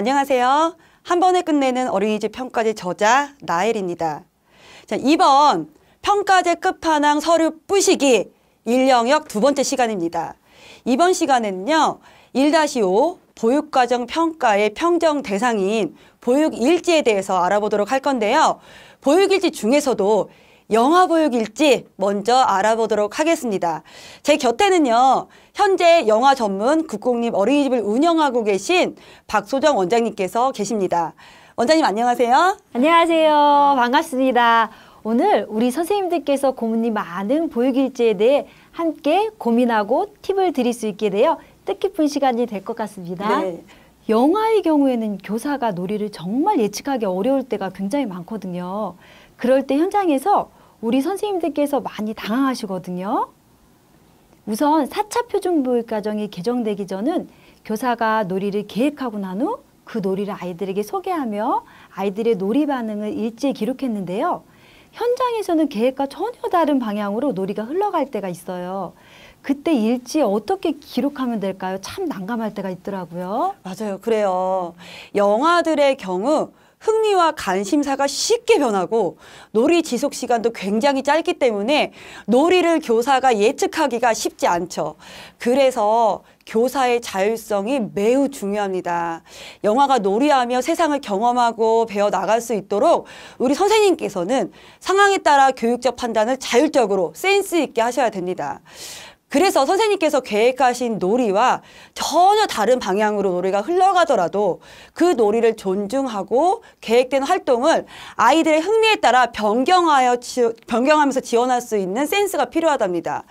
안녕하세요. 한 번에 끝내는 어린이집 평가제 저자 나엘입니다. 자, 이번 평가제 끝판왕 서류 뿌시기 일영역두 번째 시간입니다. 이번 시간에는요. 1-5 보육과정 평가의 평정 대상인 보육일지에 대해서 알아보도록 할 건데요. 보육일지 중에서도 영화 보육일지 먼저 알아보도록 하겠습니다. 제 곁에는요. 현재 영화 전문 국공립 어린이집을 운영하고 계신 박소정 원장님께서 계십니다. 원장님 안녕하세요. 안녕하세요. 반갑습니다. 오늘 우리 선생님들께서 고문이 많은 보육일지에 대해 함께 고민하고 팁을 드릴 수 있게 되어 뜻깊은 시간이 될 것 같습니다. 네. 영화의 경우에는 교사가 놀이를 정말 예측하기 어려울 때가 굉장히 많거든요. 그럴 때 현장에서 우리 선생님들께서 많이 당황하시거든요. 우선 4차 표준보육 과정이 개정되기 전은 교사가 놀이를 계획하고 난 후 그 놀이를 아이들에게 소개하며 아이들의 놀이 반응을 일제히 기록했는데요. 현장에서는 계획과 전혀 다른 방향으로 놀이가 흘러갈 때가 있어요. 그때 일지 어떻게 기록하면 될까요? 참 난감할 때가 있더라고요. 맞아요. 그래요. 영화들의 경우 흥미와 관심사가 쉽게 변하고 놀이 지속 시간도 굉장히 짧기 때문에 놀이를 교사가 예측하기가 쉽지 않죠. 그래서 교사의 자율성이 매우 중요합니다. 영화가 놀이하며 세상을 경험하고 배워나갈 수 있도록 우리 선생님께서는 상황에 따라 교육적 판단을 자율적으로 센스 있게 하셔야 됩니다. 그래서 선생님께서 계획하신 놀이와 전혀 다른 방향으로 놀이가 흘러가더라도 그 놀이를 존중하고 계획된 활동을 아이들의 흥미에 따라 변경하여 지, 변경하면서 지원할 수 있는 센스가 필요하답니다.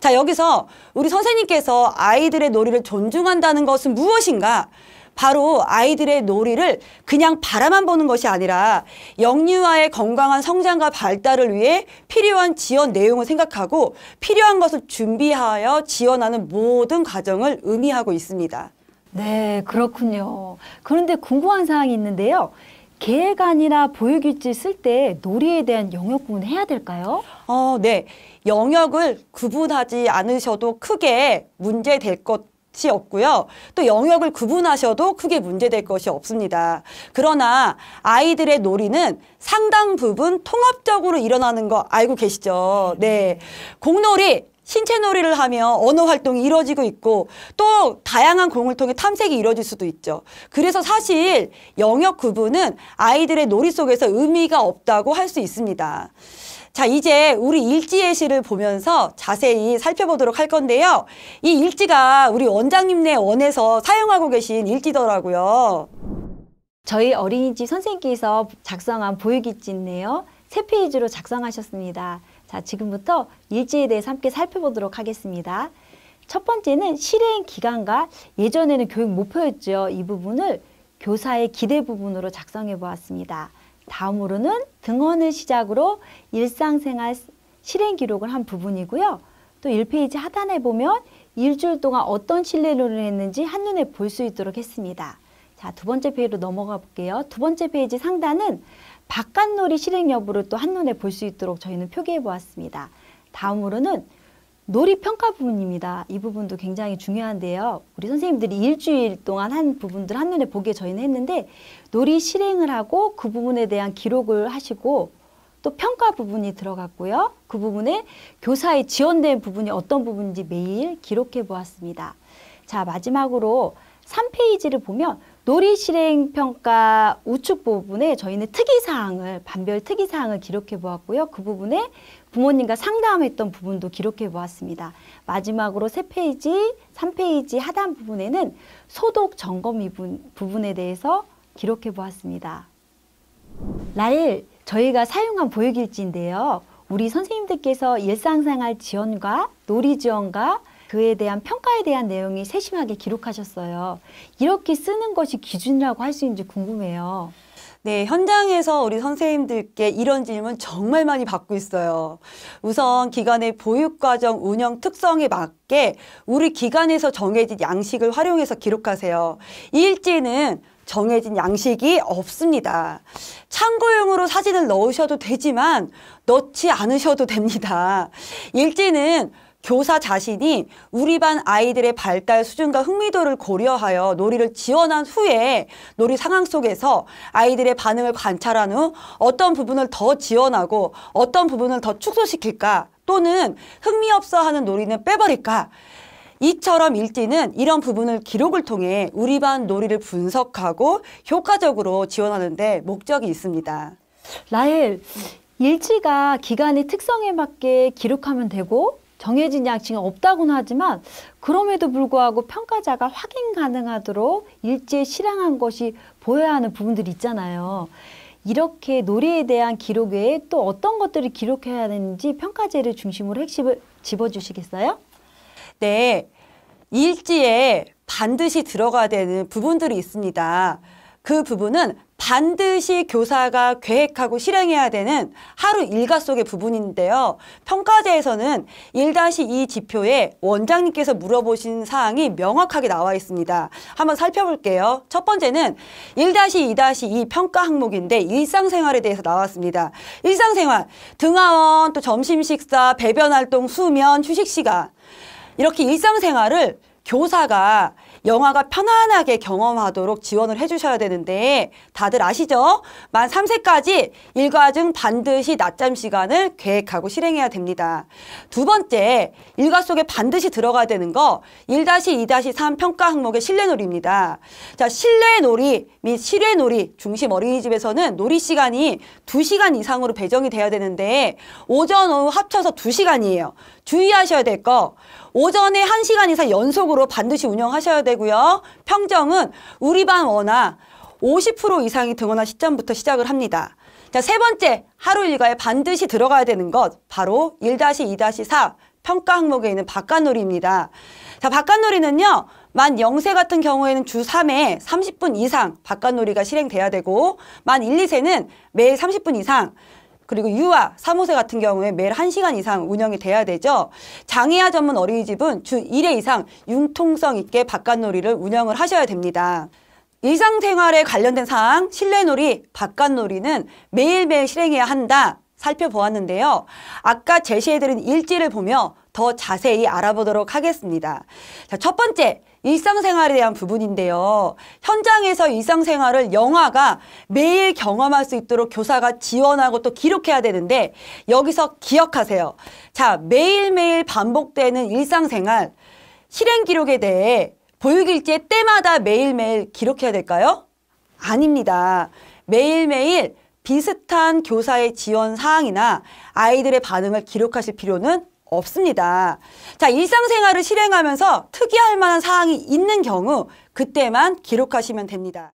자 여기서 우리 선생님께서 아이들의 놀이를 존중한다는 것은 무엇인가? 바로 아이들의 놀이를 그냥 바라만 보는 것이 아니라 영유아의 건강한 성장과 발달을 위해 필요한 지원 내용을 생각하고 필요한 것을 준비하여 지원하는 모든 과정을 의미하고 있습니다. 네, 그렇군요. 그런데 궁금한 사항이 있는데요. 계획 아니라 보유규칙 쓸때 놀이에 대한 영역 구분해야 될까요? 어, 네. 영역을 구분하지 않으셔도 크게 문제될 것 없고요. 또 영역을 구분하셔도 크게 문제될 것이 없습니다. 그러나 아이들의 놀이는 상당 부분 통합적으로 일어나는 거 알고 계시죠? 네. 공놀이, 신체놀이를 하며 언어 활동이 이루어지고 있고 또 다양한 공을 통해 탐색이 이루어질 수도 있죠. 그래서 사실 영역 구분은 아이들의 놀이 속에서 의미가 없다고 할 수 있습니다. 자, 이제 우리 일지의 시를 보면서 자세히 살펴보도록 할 건데요. 이 일지가 우리 원장님네 원에서 사용하고 계신 일지더라고요. 저희 어린이집 선생님께서 작성한 보육일지인데요. 세 페이지로 작성하셨습니다. 자, 지금부터 일지에 대해서 함께 살펴보도록 하겠습니다. 첫 번째는 실행 기간과 예전에는 교육 목표였죠. 이 부분을 교사의 기대 부분으로 작성해 보았습니다. 다음으로는 등원을 시작으로 일상생활 실행 기록을 한 부분이고요. 또 1페이지 하단에 보면 일주일 동안 어떤 실내를 했는지 한눈에 볼 수 있도록 했습니다. 자, 두 번째 페이지로 넘어가 볼게요. 두 번째 페이지 상단은 바깥놀이 실행 여부를 또 한눈에 볼 수 있도록 저희는 표기해 보았습니다. 다음으로는 놀이 평가 부분입니다. 이 부분도 굉장히 중요한데요. 우리 선생님들이 일주일 동안 한 부분들 한눈에 보기에 저희는 했는데 놀이 실행을 하고 그 부분에 대한 기록을 하시고 또 평가 부분이 들어갔고요. 그 부분에 교사의 지원된 부분이 어떤 부분인지 매일 기록해 보았습니다. 자, 마지막으로 3페이지를 보면 놀이 실행 평가 우측 부분에 저희는 특이 사항을 반별 특이 사항을 기록해 보았고요. 그 부분에 부모님과 상담했던 부분도 기록해 보았습니다. 마지막으로 세페이지삼페이지 하단 부분에는 소독 점검 부분, 부분에 대해서 기록해 보았습니다. 라일 저희가 사용한 보육일지인데요. 우리 선생님들께서 일상생활 지원과 놀이 지원과 그에 대한 평가에 대한 내용이 세심하게 기록하셨어요. 이렇게 쓰는 것이 기준이라고 할 수 있는지 궁금해요. 네, 현장에서 우리 선생님들께 이런 질문 정말 많이 받고 있어요. 우선 기관의 보육과정 운영 특성에 맞게 우리 기관에서 정해진 양식을 활용해서 기록하세요. 일지는 정해진 양식이 없습니다. 참고용으로 사진을 넣으셔도 되지만 넣지 않으셔도 됩니다. 일지는 교사 자신이 우리 반 아이들의 발달 수준과 흥미도를 고려하여 놀이를 지원한 후에 놀이 상황 속에서 아이들의 반응을 관찰한 후 어떤 부분을 더 지원하고 어떤 부분을 더 축소시킬까 또는 흥미 없어 하는 놀이는 빼버릴까 이처럼 일지는 이런 부분을 기록을 통해 우리 반 놀이를 분석하고 효과적으로 지원하는데 목적이 있습니다. 라엘, 일지가 기간의 특성에 맞게 기록하면 되고 정해진 양식은 없다고는 하지만 그럼에도 불구하고 평가자가 확인 가능하도록 일제 실행한 것이 보여야 하는 부분들이 있잖아요. 이렇게 놀이에 대한 기록 외에 또 어떤 것들을 기록해야 되는지 평가제를 중심으로 핵심을 집어주시겠어요? 네. 일지에 반드시 들어가야 되는 부분들이 있습니다. 그 부분은 반드시 교사가 계획하고 실행해야 되는 하루 일과 속의 부분인데요. 평가제에서는 1-2 지표에 원장님께서 물어보신 사항이 명확하게 나와 있습니다. 한번 살펴볼게요. 첫 번째는 1-2-2 평가 항목인데 일상생활에 대해서 나왔습니다. 일상생활, 등하원, 또 점심 식사, 배변활동, 수면, 휴식시간 이렇게 일상생활을 교사가 영화가 편안하게 경험하도록 지원을 해주셔야 되는데 다들 아시죠? 만 3세까지 일과중 반드시 낮잠 시간을 계획하고 실행해야 됩니다. 두 번째, 일과 속에 반드시 들어가야 되는 거 1-2-3 평가 항목의 실내놀이입니다. 자, 실내놀이 및 실외놀이 중심 어린이집에서는 놀이 시간이 2시간 이상으로 배정이 돼야 되는데 오전, 오후 합쳐서 2시간이에요. 주의하셔야 될 거, 오전에 한시간 이상 연속으로 반드시 운영하셔야 되고요. 평정은 우리 반 원화 50% 이상이 등원한 시점부터 시작을 합니다. 자, 세 번째, 하루 일과에 반드시 들어가야 되는 것, 바로 1-2-4 평가 항목에 있는 바깥놀이입니다. 자, 바깥놀이는요, 만 0세 같은 경우에는 주 3회 30분 이상 바깥놀이가 실행돼야 되고, 만 1, 2세는 매일 30분 이상, 그리고 유아, 사무소 같은 경우에 매일 한시간 이상 운영이 돼야 되죠. 장애아 전문 어린이집은 주 1회 이상 융통성 있게 바깥놀이를 운영을 하셔야 됩니다. 일상생활에 관련된 사항, 실내놀이, 바깥놀이는 매일매일 실행해야 한다. 살펴보았는데요. 아까 제시해드린 일지를 보며 더 자세히 알아보도록 하겠습니다. 자, 첫 번째, 일상생활에 대한 부분인데요. 현장에서 일상생활을 영화가 매일 경험할 수 있도록 교사가 지원하고 또 기록해야 되는데 여기서 기억하세요. 자, 매일매일 반복되는 일상생활 실행 기록에 대해 보육일지의 때마다 매일매일 기록해야 될까요? 아닙니다. 매일매일 비슷한 교사의 지원 사항이나 아이들의 반응을 기록하실 필요는 없습니다. 자, 일상생활을 실행하면서 특이할 만한 사항이 있는 경우 그때만 기록하시면 됩니다.